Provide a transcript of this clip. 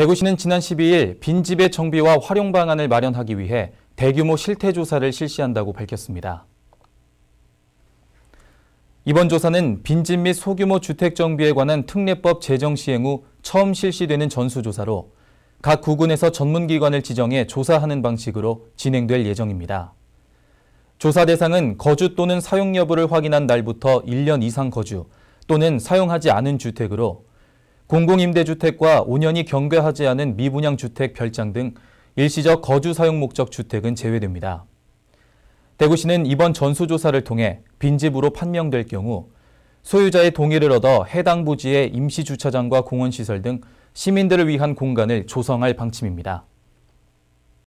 대구시는 지난 12일 빈집의 정비와 활용 방안을 마련하기 위해 대규모 실태 조사를 실시한다고 밝혔습니다. 이번 조사는 빈집 및 소규모 주택 정비에 관한 특례법 제정 시행 후 처음 실시되는 전수조사로 각 구군에서 전문기관을 지정해 조사하는 방식으로 진행될 예정입니다. 조사 대상은 거주 또는 사용 여부를 확인한 날부터 1년 이상 거주 또는 사용하지 않은 주택으로 공공임대주택과 5년이 경과하지 않은 미분양 주택 별장 등 일시적 거주 사용 목적 주택은 제외됩니다. 대구시는 이번 전수조사를 통해 빈집으로 판명될 경우 소유자의 동의를 얻어 해당 부지에 임시주차장과 공원시설 등 시민들을 위한 공간을 조성할 방침입니다.